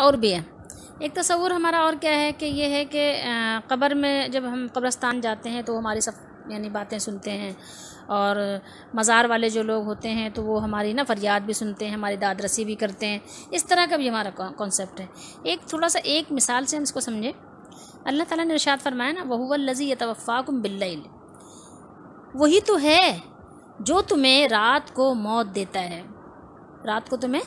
और भी है एक तस्वूर हमारा और क्या है कि ये है कि कब्र में जब हम कब्रस्तान जाते हैं तो हमारी सब यानी बातें सुनते हैं और मज़ार वाले जो लोग होते हैं तो वो हमारी ना फरियाद भी सुनते हैं हमारी दादरसी भी करते हैं इस तरह का भी हमारा कॉन्सेप्ट है एक थोड़ा सा एक मिसाल से हम इसको समझें अल्लाह ताला ने इरशाद फरमाया ना वहुवल्लज़ी यतवफ़ाकुम बिल्ल वही तो है जो तुम्हें रात को मौत देता है रात को तुम्हें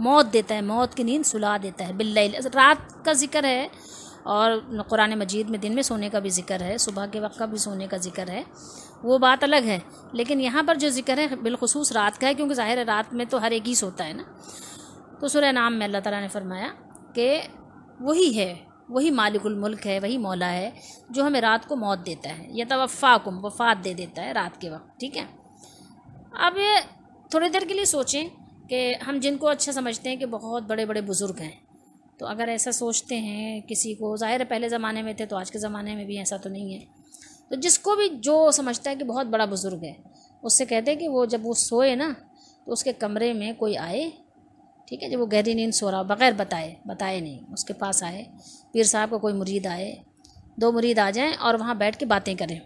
मौत देता है मौत की नींद सुला देता है बिल्ला रात का जिक्र है और कुरान मजीद में दिन में सोने का भी जिक्र है सुबह के वक्त का भी सोने का जिक्र है वो बात अलग है लेकिन यहाँ पर जो जिक्र है बिलखसूस रात का है क्योंकि ज़ाहिर है रात में तो हर एक ही सोता है ना तो सुरह नाम में अल्लाह ताला ने फरमाया कि वही है वही मालिकुल मुल्क है वही मौला है जो हमें रात को मौत देता है तवफ़ा तवफ़ाकुम वफ़ात दे देता है रात के वक्त ठीक है अब थोड़ी देर के लिए सोचें कि हम जिनको अच्छा समझते हैं कि बहुत बड़े बड़े बुज़ुर्ग हैं तो अगर ऐसा सोचते हैं किसी को ज़ाहिर है पहले ज़माने में थे तो आज के ज़माने में भी ऐसा तो नहीं है तो जिसको भी जो समझता है कि बहुत बड़ा बुज़ुर्ग है उससे कहते हैं कि वो जब वो सोए ना तो उसके कमरे में कोई आए ठीक है जब वो गहरी नींद सो रहा हो बग़ैर बताए बताए नहीं उसके पास आए पीर साहब का को कोई मुरीद आए दो मुरीद आ जाएं और वहाँ बैठ के बातें करें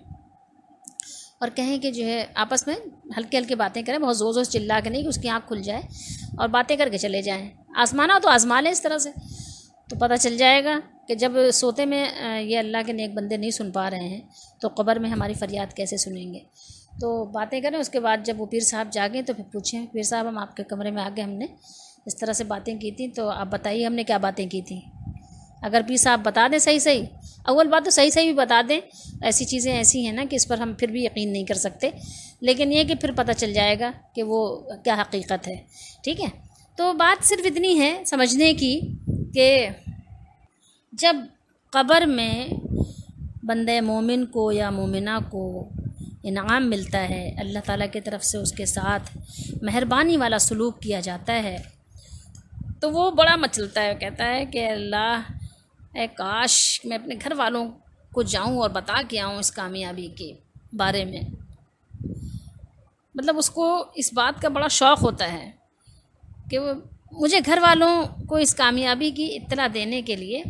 और कहें कि जो है आपस में हल्के हल्के बातें करें बहुत ज़ोर ज़ोर चिल्ला के नहीं कि उसकी आँख खुल जाए और बातें करके चले जाएँ आजमाना तो आजमा लें इस तरह से तो पता चल जाएगा कि जब सोते में ये अल्लाह के नेक बंदे नहीं सुन पा रहे हैं तो कब्र में हमारी फ़रियाद कैसे सुनेंगे तो बातें करें उसके बाद जब वो पीर साहब जागे तो फिर पूछें पीर साहब हम आपके कमरे में आ गए हमने इस तरह से बातें की थी तो आप बताइए हमने क्या बातें की थी अगर पीस आप बता दें सही सही अव्वल बात तो सही सही भी बता दें ऐसी चीज़ें ऐसी हैं ना कि इस पर हम फिर भी यकीन नहीं कर सकते लेकिन ये कि फिर पता चल जाएगा कि वो क्या हकीकत है ठीक है तो बात सिर्फ इतनी है समझने की कि जब कब्र में बंद मोमिन को या मोमिना को इनाम मिलता है अल्लाह ताला की तरफ से उसके साथ मेहरबानी वाला सलूक किया जाता है तो वो बड़ा मचलता है कहता है कि अल्लाह ए काश मैं अपने घर वालों को जाऊं और बता के आऊं इस कामयाबी के बारे में मतलब उसको इस बात का बड़ा शौक़ होता है कि वो मुझे घर वालों को इस कामयाबी की इतला देने के लिए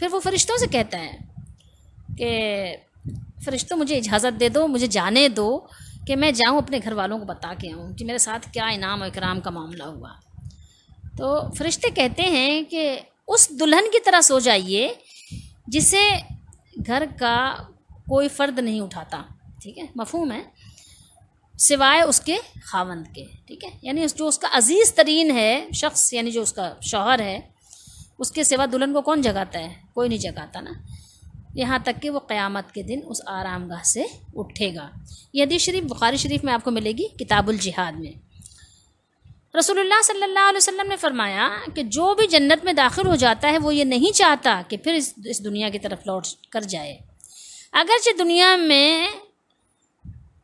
फिर वो फरिश्तों से कहता है कि फरिश्तों मुझे इजाज़त दे दो मुझे जाने दो कि मैं जाऊं अपने घर वालों को बता के आऊं कि मेरे साथ क्या इनाम और इकराम का मामला हुआ तो फरिश्ते कहते हैं कि उस दुल्हन की तरह सो जाइए जिसे घर का कोई फ़र्द नहीं उठाता ठीक है मफहूम है सिवाय उसके खावंद के ठीक है यानी जो उसका अजीज़ तरीन है शख्स यानी जो उसका शौहर है उसके सिवा दुल्हन को कौन जगाता है कोई नहीं जगाता ना यहाँ तक कि वो क़यामत के दिन उस आरामगाह से उठेगा यदि शरीफ बुखारी शरीफ में आपको मिलेगी किताबुल जिहाद में रसोल्ला सल्लल्लाहु ने फरमाया कि जो भी जन्नत में दाखिल हो जाता है वो ये नहीं चाहता कि फिर इस, इस दुनिया की तरफ लौट कर जाए अगरचे दुनिया में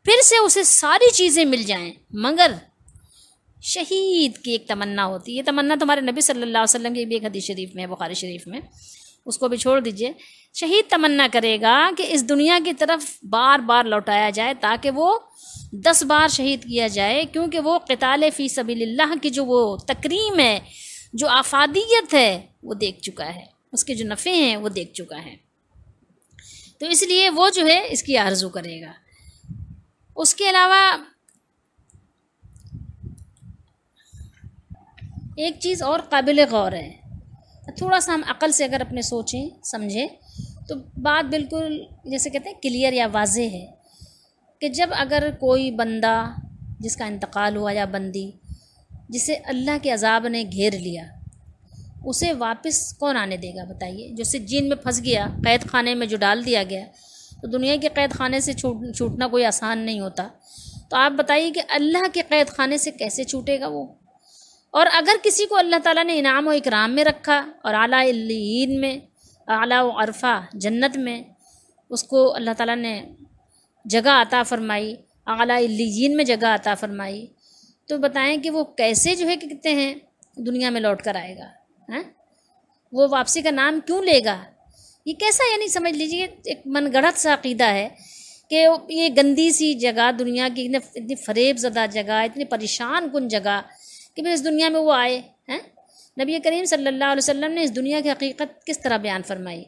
फिर से उसे सारी चीज़ें मिल जाएं मगर शहीद की एक तमन्ना होती है ये तमन्ना तुम्हारे तो नबी सल्लल्लाहु अलैहि वसल्लम की भी एक हदीस शरीफ में है बुखारी शरीफ में उसको भी छोड़ दीजिए शहीद तमन्ना करेगा कि इस दुनिया की तरफ बार बार लौटाया जाए ताकि वो दस बार शहीद किया जाए क्योंकि वो कताल फ़ी सबील्ला की जो वो तक्रीम है जो आफादियत है वो देख चुका है उसके जो नफ़े हैं वो देख चुका है तो इसलिए वो जो है इसकी आरजू करेगा उसके अलावा एक चीज़ और काबिल गौर है थोड़ा सा हम अकल से अगर अपने सोचें समझें तो बात बिल्कुल जैसे कहते हैं क्लियर या वाज है कि जब अगर कोई बंदा जिसका इंतकाल हुआ या बंदी जिसे अल्लाह के अजाब ने घेर लिया उसे वापस कौन आने देगा बताइए जो सिज्जीन में फंस गया कैद खाने में जो डाल दिया गया तो दुनिया के कैद खाने से छूट छूटना कोई आसान नहीं होता तो आप बताइए कि अल्लाह के कैद खाने से कैसे छूटेगा वो और अगर किसी को अल्लाह ताला ने इनाम और इकराम में रखा और अलाइन में अला अरफा जन्नत में उसको अल्लाह ताला ने जगह अता फरमाई अलाइन में जगह अता फरमाई तो बताएं कि वो कैसे जो है कितने हैं दुनिया में लौट कर आएगा हैं वो वापसी का नाम क्यों लेगा ये कैसा यानी समझ लीजिए एक मनगढ़ंत सा अकीदा है कि ये गंदी सी जगह दुनिया की इतने इतनी फरेब ज़दा जगह इतनी परेशान कन जगह कि फिर इस दुनिया में वो आए हैं नबी करीम सल्लल्लाहु अलैहि वसल्लम ने इस दुनिया की हकीकत किस तरह बयान फरमाई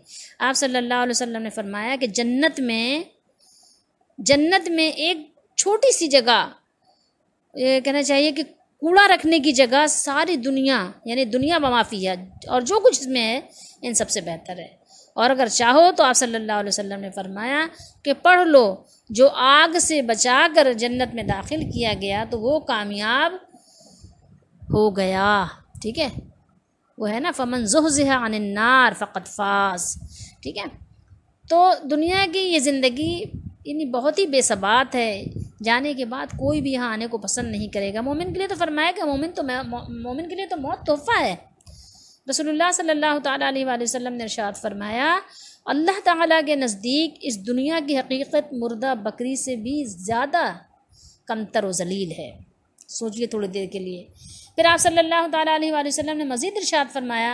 आप सल्लल्लाहु अलैहि वसल्लम ने फरमाया कि जन्नत में जन्नत में एक छोटी सी जगह कहना चाहिए कि कूड़ा रखने की जगह सारी दुनिया यानी दुनिया बमाफी है और जो कुछ इसमें है इन सबसे बेहतर है और अगर चाहो तो आप सल्लल्लाहु अलैहि वसल्लम ने फरमाया कि पढ़ लो जो आग से बचाकर जन्नत में दाखिल किया गया तो वो कामयाब हो गया ठीक है वो है ना फमन जुहजहा अनार फ़कत फास ठीक है तो दुनिया की ये ज़िंदगी यानी बहुत ही बेसबात है जाने के बाद कोई भी यहाँ आने को पसंद नहीं करेगा मोमिन के लिए तो फरमाया कि मोमिन तो मोमिन के लिए तो मौत तोहफ़ा है रसोल्ला सल्ला अलैहि ने इरशाद फरमाया अल्लाह ताला के नज़दीक इस दुनिया की हकीकत मुर्दा बकरी से भी ज़्यादा कमतर व जलील है सोचिए थोड़ी देर के लिए फिर आप सल्लल्लाहु अलैहि वसल्लम ने मज़ीद इरशाद फरमाया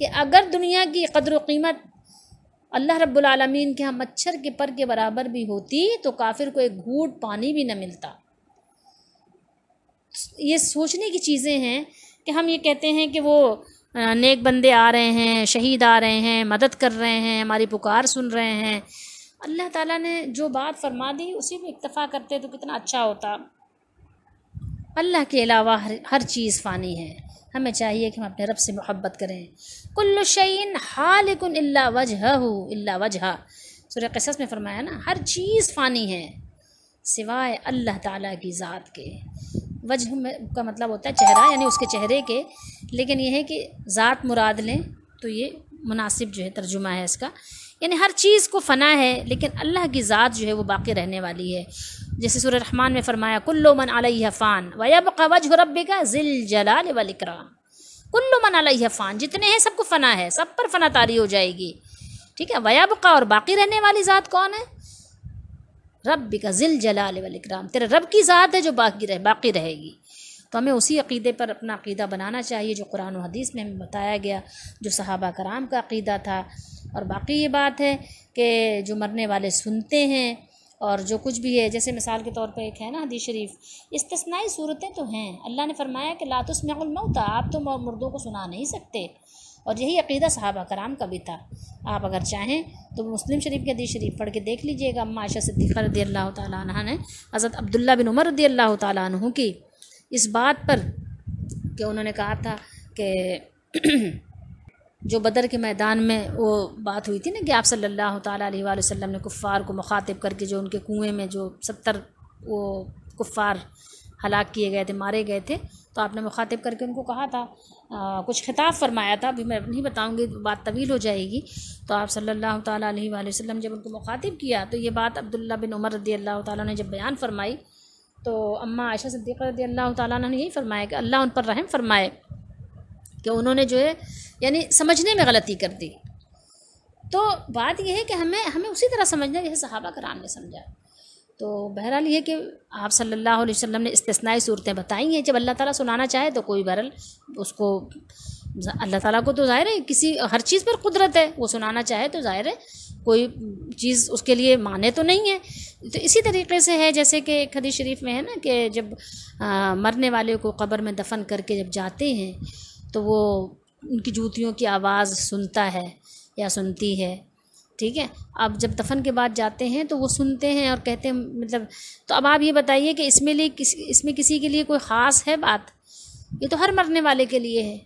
कि अगर दुनिया की कदर कीमत अल्लाह रब्लमीन के हम मच्छर के पर के बराबर भी होती तो काफिर को एक घूट पानी भी न मिलता ये सोचने की चीज़ें हैं कि हम ये कहते हैं कि वो नेक बंदे आ रहे हैं शहीद आ रहे हैं मदद कर रहे हैं हमारी पुकार सुन रहे हैं अल्लाह ताला ने जो बात फरमा दी उसी में इतफ़ा करते तो कितना अच्छा होता अल्लाह के अलावा हर हर चीज़ फ़ानी है हमें चाहिए कि हम अपने रब से मोहब्बत करें कुल्ल शैन अल्ला वजह अल्ला वजह सूर्य कसस में फरमाया ना हर चीज़ फ़ानी है सिवाय अल्लाह ताला की ज़ात के वजह में का मतलब होता है चेहरा यानी उसके चेहरे के लेकिन यह है कि ज़ात मुराद लें तो ये मुनासिब जो है तर्जुमा है इसका यानी हर चीज़ को फ़ना है लेकिन अल्लाह की ज़ात जो है वो बाकी रहने वाली है जैसे सूर रहमान में फरमाया कुल्लो मन अलफ़ान वब वजह रब्बी का जिल जलाल वलिक्राम कुल्लो मन अलफ़ान जितने हैं सबको फ़ना है सब पर फना तारी हो जाएगी ठीक है वयाबका और बाकी रहने वाली ज़ात कौन है रब का जिल जलाल वलिक्राम तेरे रब की ज़ात है जो बाकी रहे बाकी रहेगी तो हमें उसी अकीदे पर अपना अकीदा बनाना चाहिए जो कुरान और हदीस में हमें बताया गया जो सहाबा कराम का अकीदा था और बाकी ये बात है कि जो मरने वाले सुनते हैं और जो कुछ भी है जैसे मिसाल के तौर पर एक है ना हदीस शरीफ तस्नाई सूरतें तो हैं अल्लाह ने फरमाया कि लातुस लातुसमता आप तो मुर्दों को सुना नहीं सकते और यही अकीदा साहबा कराम का भी था आप अगर चाहें तो मुस्लिम शरीफ के हदीस शरीफ पढ़ के देख लीजिएगा अम्मा आशा सिद्दीक़ा रदी अल्लाह तह ने हज़रत अब्दुल्ला बिन उमर रदी अल्लाह तह की इस बात पर कि उन्होंने कहा था कि जो बदर के मैदान में वो बात हुई थी ना कि आप सल्लल्लाहु अलैहि वसल्लम ने कुफ़ार को मुखातिब करके जो उनके कुएं में जो सत्तर वो कुफ़ार हलाक किए गए थे मारे गए थे तो आपने मुखातिब करके उनको कहा था आ, कुछ खिताब फरमाया था अभी मैं नहीं बताऊंगी बात तवील हो जाएगी तो आप सल्लल्लाहु अलैहि वसल्लम जब उनको मुखातिब किया तो ये बात अब्दुल्ला बिन उमर रदी अल्लाह ताली ने जब बयान फरमाई तो अम्मा आयशा सद्दीक़ रदी अल्लाह ताली ने यही फरमाया कि अल्लाह उन पर रहम फरमाए कि उन्होंने जो है यानी समझने में गलती कर दी तो बात यह है कि हमें हमें उसी तरह समझना जैसे सहाबा कराम ने समझा तो बहरहाल ये कि आप सल्लल्लाहु अलैहि वसल्लम ने इस्तेसनाई सूरतें बताई हैं जब अल्लाह ताला सुनाना चाहे तो कोई बहरल उसको अल्लाह ताला को तो ज़ाहिर है किसी हर चीज़ पर कुदरत है वो सुनाना चाहे तो ज़ाहिर है कोई चीज़ उसके लिए माने तो नहीं है तो इसी तरीके से है जैसे कि खदी हदीस शरीफ में है ना कि जब आ, मरने वाले को कब्र में दफन करके जब जाते हैं तो वो उनकी जूतियों की आवाज़ सुनता है या सुनती है ठीक है अब जब दफन के बाद जाते हैं तो वो सुनते हैं और कहते हैं मतलब तो अब आप ये बताइए कि इसमें लिए किस इसमें किसी के लिए कोई ख़ास है बात ये तो हर मरने वाले के लिए है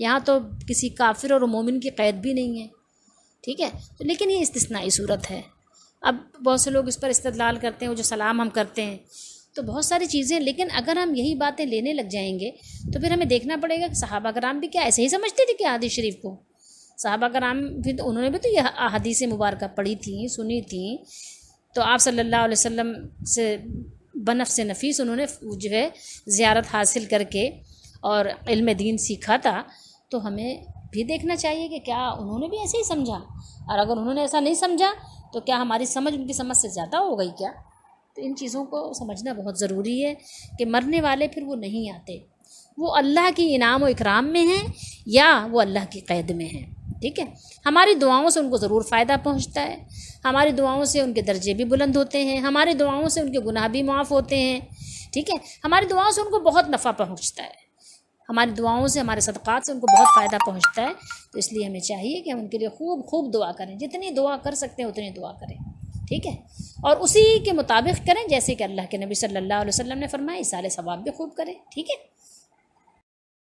यहाँ तो किसी काफिर और मोमिन की कैद भी नहीं है ठीक है तो लेकिन ये इस्तना सूरत है अब बहुत से लोग इस पर इस्तलाल करते हैं वो जो सलाम हम करते हैं तो बहुत सारी चीज़ें लेकिन अगर हम यही बातें लेने लग जाएंगे तो फिर हमें देखना पड़ेगा कि साहबा कराम भी क्या ऐसे ही समझते थे क्या हदीस शरीफ को साहबा कराम फिर तो उन्होंने भी तो यह हदीस मुबारक पढ़ी थी सुनी थी तो आप सल्लल्लाहु अलैहि वसल्लम से बनफ से नफीस उन्होंने जो है ज़्यारत हासिल करके और इल्म दीन सीखा था तो हमें भी देखना चाहिए कि क्या उन्होंने भी ऐसे ही समझा और अगर उन्होंने ऐसा नहीं समझा तो क्या हमारी समझ उनकी समझ से ज़्यादा हो गई क्या तो इन चीज़ों को समझना बहुत ज़रूरी है कि मरने वाले फिर वो नहीं आते वो अल्लाह की इनाम व इकराम में हैं या वो अल्लाह की कैद में हैं ठीक है हमारी दुआओं से उनको ज़रूर फ़ायदा पहुंचता है हमारी दुआओं से उनके दर्जे भी बुलंद होते हैं हमारी दुआओं से उनके गुनाह भी माफ़ होते हैं ठीक है हमारी दुआओं से उनको बहुत नफ़ा पहुंचता है हमारी दुआओं से हमारे सदक़ात से उनको बहुत फ़ायदा पहुंचता है तो इसलिए हमें चाहिए कि हम उनके लिए खूब खूब दुआ करें जितनी दुआ कर सकते हैं उतनी दुआ करें ठीक है और उसी के मुताबिक करें जैसे कि अल्लाह के नबी सल्लल्लाहु अलैहि वसल्लम ने फरमाया सारे सवाब भी खूब करें ठीक है